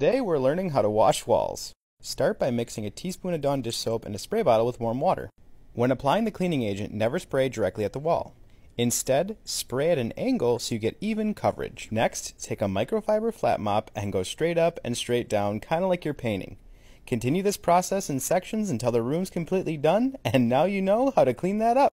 Today we're learning how to wash walls. Start by mixing a teaspoon of Dawn dish soap in a spray bottle with warm water. When applying the cleaning agent, never spray directly at the wall. Instead, spray at an angle so you get even coverage. Next, take a microfiber flat mop and go straight up and straight down, kind of like you're painting. Continue this process in sections until the room's completely done, and now you know how to clean that up.